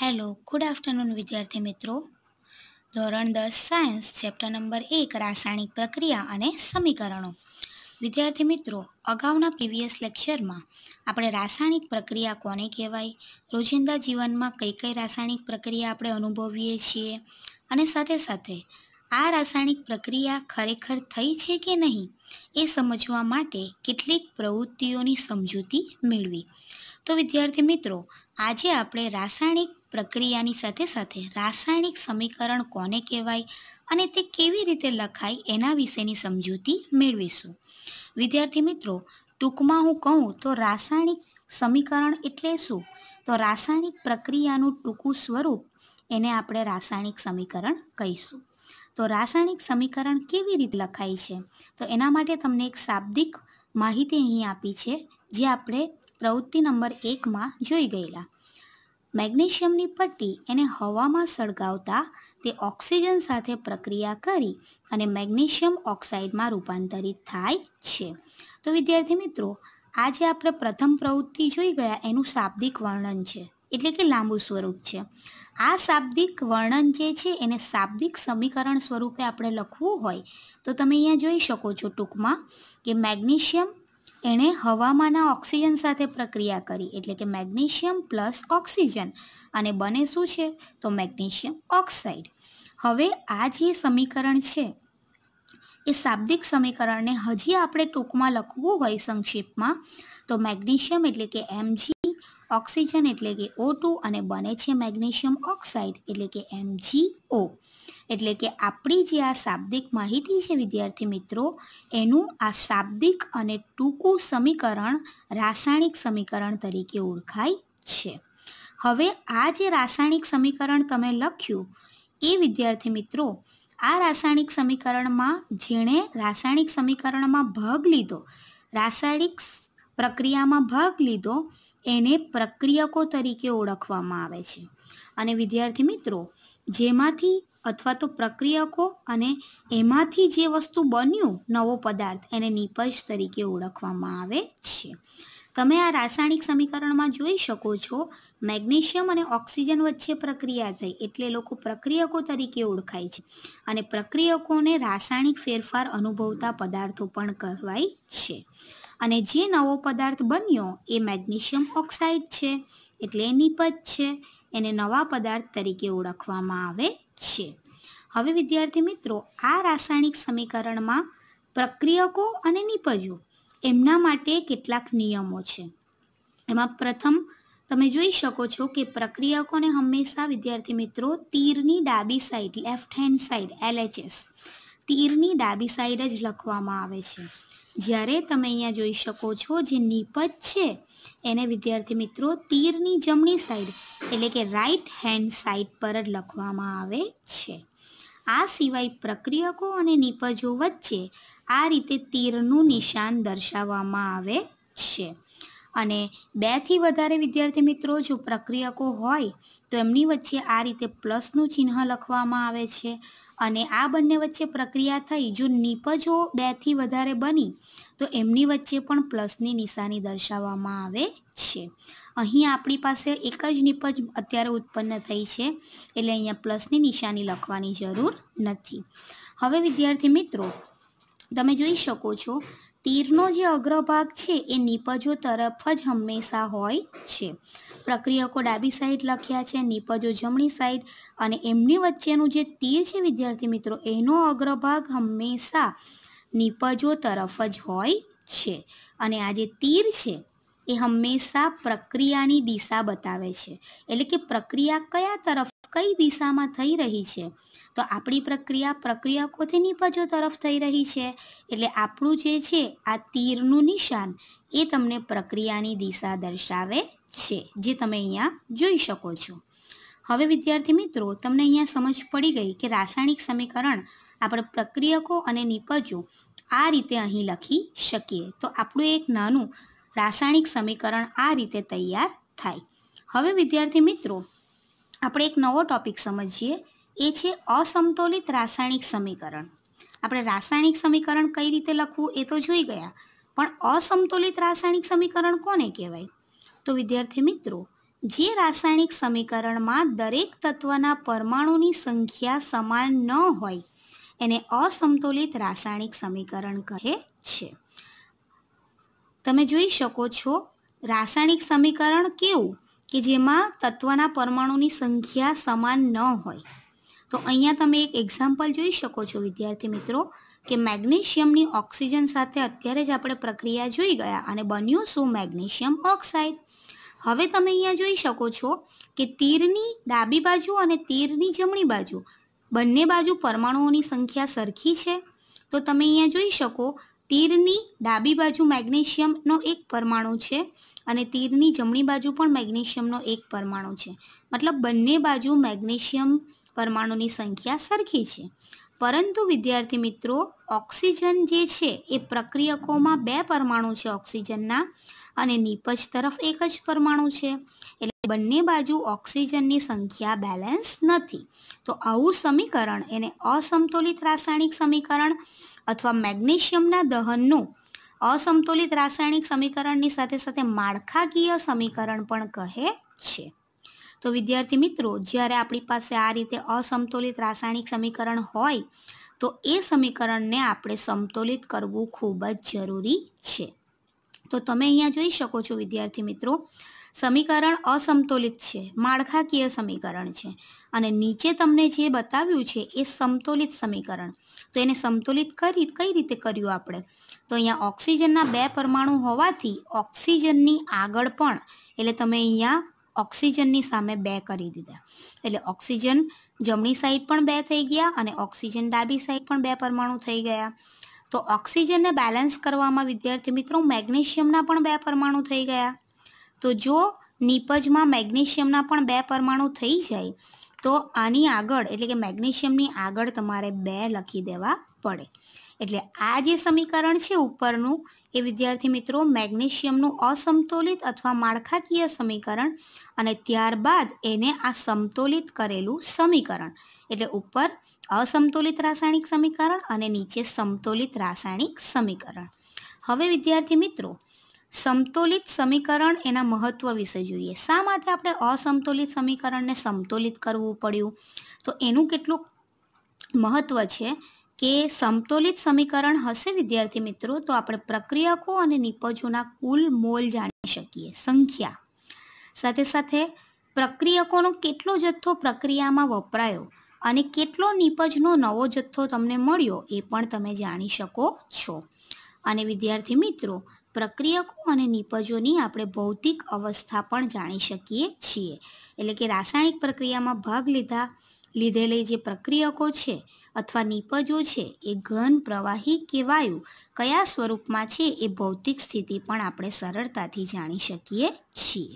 hello good afternoon વિદ્યાર્થી મિત્રો ધોરણ દસ સાયન્સ ચેપ્ટર નંબર એક રાસાયણિક પ્રક્રિયા અને સમીકરણો વિદ્યાર્થી મિત્રો અગાઉના પ્રીવિયસ લેક્ચરમાં આપણે રાસાયણિક પ્રક્રિયા કોને કહેવાય રોજિંદા જીવનમાં કઈ કઈ રાસાયણિક પ્રક્રિયા આપણે અનુભવીએ છીએ અને સાથે સાથે આ રાસાયણિક પ્રક્રિયા ખરેખર થઈ છે કે નહીં એ સમજવા માટે કેટલીક પ્રવૃત્તિઓની સમજૂતી મેળવી તો વિદ્યાર્થી મિત્રો આજે આપણે રાસાયણિક પ્રક્રિયાની સાથે સાથે રાસાયણિક સમીકરણ કોને કહેવાય અને તે કેવી રીતે લખાય એના વિશેની સમજૂતી મેળવીશું વિદ્યાર્થી મિત્રો ટૂંકમાં હું કહું તો રાસાયણિક સમીકરણ એટલે શું તો રાસાયણિક પ્રક્રિયાનું ટૂંકું સ્વરૂપ એને આપણે રાસાયણિક સમીકરણ કહીશું તો રાસાયણિક સમીકરણ કેવી રીતે લખાય છે તો એના માટે તમને એક શાબ્દિક માહિતી અહીં આપી છે જે આપણે પ્રવૃત્તિ નંબર એકમાં જોઈ ગયેલા મેગ્નેશિયમની પટ્ટી એને હવામાં સળગાવતા તે ઓક્સિજન સાથે પ્રક્રિયા કરી અને મેગ્નેશિયમ ઓક્સાઇડમાં રૂપાંતરિત થાય છે તો વિદ્યાર્થી મિત્રો આજે આપણે પ્રથમ પ્રવૃત્તિ જોઈ ગયા એનું શાબ્દિક વર્ણન છે એટલે કે લાંબુ સ્વરૂપ છે આ શાબ્દિક વર્ણન જે છે એને શાબ્દિક સમીકરણ સ્વરૂપે આપણે લખવું હોય તો તમે અહીંયા જોઈ શકો છો ટૂંકમાં કે મેગ્નેશિયમ એણે હવામાંના ઓક્સિજન સાથે પ્રક્રિયા કરી એટલે કે મેગ્નેશિયમ પ્લસ ઓક્સિજન અને બને શું છે તો મેગ્નેશિયમ ઓક્સાઇડ હવે આ જે સમીકરણ છે એ શાબ્દિક સમીકરણને હજી આપણે ટૂંકમાં લખવું હોય સંક્ષિપ્તમાં તો મેગ્નેશિયમ એટલે કે એમજી ઓક્સિજન એટલે કે ઓ અને બને છે મેગ્નેશિયમ ઓક્સાઇડ એટલે કે એમજીઓ એટલે કે આપણી જે આ શાબ્દિક માહિતી છે વિદ્યાર્થી મિત્રો એનું આ શાબ્દિક અને ટૂંકું સમીકરણ રાસાયણિક સમીકરણ તરીકે ઓળખાય છે હવે આ જે રાસાયણિક સમીકરણ તમે લખ્યું એ વિદ્યાર્થી મિત્રો આ રાસાયણિક સમીકરણમાં જેણે રાસાયણિક સમીકરણમાં ભાગ લીધો રાસાયણિક પ્રક્રિયામાં ભાગ લીધો એને પ્રક્રિયકો તરીકે ઓળખવામાં આવે છે અને વિદ્યાર્થી મિત્રો જેમાંથી અથવા તો પ્રક્રિયકો અને એમાંથી જે વસ્તુ બન્યું નવો પદાર્થ એને નિપજ તરીકે ઓળખવામાં આવે છે તમે આ રાસાયણિક સમીકરણમાં જોઈ શકો છો મેગ્નેશિયમ અને ઓક્સિજન વચ્ચે પ્રક્રિયા થઈ એટલે લોકો પ્રક્રિયકો તરીકે ઓળખાય છે અને પ્રક્રિયકોને રાસાયણિક ફેરફાર અનુભવતા પદાર્થો પણ કહેવાય છે અને જે નવો પદાર્થ બન્યો એ મેગ્નેશિયમ ઓક્સાઇડ છે એટલે નિપજ છે એને નવા પદાર્થ તરીકે ઓળખવામાં આવે છે હવે વિદ્યાર્થી મિત્રો આ રાસાયણિક સમીકરણમાં પ્રક્રિયકો અને નિપજો એમના માટે કેટલાક નિયમો છે એમાં પ્રથમ તમે જોઈ શકો છો કે પ્રક્રિયકોને હંમેશા વિદ્યાર્થી મિત્રો તીરની ડાબી side left hand side LHS તીરની ડાબી સાઈડ જ લખવામાં આવે છે જ્યારે તમે અહીંયા જોઈ શકો છો જે નીપજ છે એને વિદ્યાર્થી મિત્રો તીરની જમણી સાઈડ એટલે કે રાઈટ હેન્ડ સાઈડ પર જ લખવામાં આવે છે આ સિવાય પ્રક્રિયકો અને નીપજો વચ્ચે આ રીતે તીરનું નિશાન દર્શાવવામાં આવે છે અને બેથી વધારે વિદ્યાર્થી મિત્રો જો પ્રક્રિયકો હોય તો એમની વચ્ચે આ રીતે પ્લસનું ચિહ્ન લખવામાં આવે છે અને આ બંને વચ્ચે પ્રક્રિયા થઈ જો નિપજો બેથી વધારે બની તો એમની વચ્ચે પણ પ્લસની નિશાની દર્શાવવામાં આવે છે અહીં આપણી પાસે એક જ નિપજ અત્યારે ઉત્પન્ન થઈ છે એટલે અહીંયા પ્લસની નિશાની લખવાની જરૂર નથી હવે વિદ્યાર્થી મિત્રો તમે જોઈ શકો છો તીરનો જે અગ્રભાગ છે એ નિપજો તરફ જ હંમેશા હોય છે પ્રક્રિયકો ડાબી સાઈડ લખ્યા છે નીપજો જમણી સાઈડ અને એમની વચ્ચેનું જે તીર છે વિદ્યાર્થી મિત્રો એનો અગ્રભાગ હંમેશા નીપજો તરફ જ હોય છે અને આ જે તીર છે એ હંમેશા પ્રક્રિયાની દિશા બતાવે છે એટલે કે પ્રક્રિયા કયા તરફ કઈ દિશામાં થઈ રહી છે તો આપણી પ્રક્રિયા પ્રક્રિયકોથી નિપજો તરફ થઈ રહી છે એટલે આપણું જે છે આ તીરનું નિશાન એ તમને પ્રક્રિયાની દિશા દર્શાવે છે જે તમે અહીંયા જોઈ શકો છો હવે વિદ્યાર્થી મિત્રો તમને અહીંયા સમજ પડી ગઈ કે રાસાયણિક સમીકરણ આપણે પ્રક્રિયકો અને નિપજો આ રીતે અહીં લખી શકીએ તો આપણું એક નાનું રાસાયણિક સમીકરણ આ રીતે તૈયાર થાય હવે વિદ્યાર્થી મિત્રો આપણે એક નવો ટોપિક સમજીએ એ છે અસમતોલિત રાસાયણિક સમીકરણ આપણે રાસાયણિક સમીકરણ કઈ રીતે લખવું એ તો જોઈ ગયા પણ અસમતોલિત રાસાયણિક સમીકરણ કોને કહેવાય તો વિદ્યાર્થી મિત્રો જે રાસાયણિક સમીકરણમાં દરેક તત્વના પરમાણુની સંખ્યા સમાન ન હોય એને અસમતોલિત રાસાયણિક સમીકરણ કહે છે તમે જોઈ શકો છો રાસાયણિક સમીકરણ કેવું કે જેમાં તત્વના પરમાણુની સંખ્યા સમાન ન હોય તો અહીંયા તમે એક એક્ઝામ્પલ જોઈ શકો છો વિદ્યાર્થી મિત્રો કે મેગ્નેશિયમની ઓક્સિજન સાથે અત્યારે જ આપણે પ્રક્રિયા જોઈ ગયા અને બન્યું શું મેગ્નેશિયમ ઓક્સાઇડ હવે તમે અહીંયા જોઈ શકો છો કે તીરની ડાબી બાજુ અને તીરની જમણી બાજુ બંને બાજુ પરમાણુઓની સંખ્યા સરખી છે તો તમે અહીંયા જોઈ શકો તીરની ડાબી બાજુ મેગ્નેશિયમનો એક પરમાણુ છે અને તીરની જમણી બાજુ પણ મેગ્નેશિયમનો એક પરમાણુ છે મતલબ બંને બાજુ મેગ્નેશિયમ પરમાણુની સંખ્યા સરખી છે પરંતુ વિદ્યાર્થી મિત્રો ઓક્સિજન જે છે એ પ્રક્રિયકોમાં બે પરમાણુ છે ઓક્સિજનના અને નીપજ તરફ એક જ પરમાણુ છે એટલે બંને બાજુ ઓક્સિજનની સંખ્યા બેલેન્સ નથી તો આવું સમીકરણ એને અસમતોલિત રાસાયણિક સમીકરણ અથવા મેગ્નેશિયમના દહનનું અસમતોલિત રાસાયણિક સમીકરણની સાથે સાથે માળખાકીય સમીકરણ પણ કહે છે તો વિદ્યાર્થી મિત્રો જ્યારે આપણી પાસે આ રીતે અસમતોલિત રાસાયણિક સમીકરણ હોય તો એ સમીકરણને આપણે સમતોલિત કરવું ખૂબ જ જરૂરી છે તો તમે અહીંયા જોઈ શકો છો વિદ્યાર્થી મિત્રો સમીકરણ અસમતોલિત છે માળખાકીય સમીકરણ છે અને નીચે તમને જે બતાવ્યું છે એ સમતોલિત સમીકરણ તો એને સમતોલિત કરી કઈ રીતે કર્યું આપણે તો અહીંયા ઓક્સિજનના બે પરમાણુ હોવાથી ઓક્સિજનની આગળ પણ એટલે તમે અહીંયા ઓક્સિજનની સામે બે કરી દીધા એટલે ઓક્સિજન જમણી સાઈડ પણ બે થઈ ગયા અને ઓક્સિજન ડાબી સાઈડ પણ બે પરમાણુ થઈ ગયા તો ઓક્સિજનને બેલેન્સ કરવામાં વિદ્યાર્થી મિત્રો મેગ્નેશિયમના પણ બે પરમાણુ થઈ ગયા તો જો નીપજમાં મેગ્નેશિયમના પણ બે પરમાણુ થઈ જાય તો આની આગળ એટલે કે મેગ્નેશિયમની આગળ તમારે બે લખી દેવા પડે એટલે આ જે સમીકરણ છે ઉપરનું એ વિદ્યાર્થી મિત્રો મેગ્નેશિયમનું અસમતોલિત અથવા માળખાકીય સમીકરણ અને ત્યારબાદ એને આ સમતોલિત કરેલું સમીકરણ એટલે ઉપર અસમતોલિત રાસાયણિક સમીકરણ અને નીચે સમતોલિત રાસાયણિક સમીકરણ હવે વિદ્યાર્થી મિત્રો સમતોલિત સમીકરણ એના મહત્વ વિશે જોઈએ શા માટે આપણે અસમતોલિત સમીકરણને સમતોલિત કરવું પડ્યું તો એનું કેટલું મહત્વ છે કે સમતોલિત સમીકરણ હશે વિદ્યાર્થી મિત્રો તો આપણે પ્રક્રિયકો અને નિપજોના કુલ મોલ જાણી શકીએ સંખ્યા સાથે સાથે પ્રક્રિયકોનો કેટલો જથ્થો પ્રક્રિયામાં વપરાયો અને કેટલો નિપજનો નવો જથ્થો તમને મળ્યો એ પણ તમે જાણી શકો છો અને વિદ્યાર્થી મિત્રો પ્રક્રિયકો અને નિપજોની આપણે ભૌતિક અવસ્થા પણ જાણી શકીએ છીએ એટલે કે રાસાયણિક પ્રક્રિયામાં ભાગ લીધા લીધેલી જે પ્રક્રિયકો છે અથવા નિપજો છે એ ઘન પ્રવાહી કે વાયુ કયા સ્વરૂપમાં છે એ ભૌતિક સ્થિતિ પણ આપણે સરળતાથી જાણી શકીએ છીએ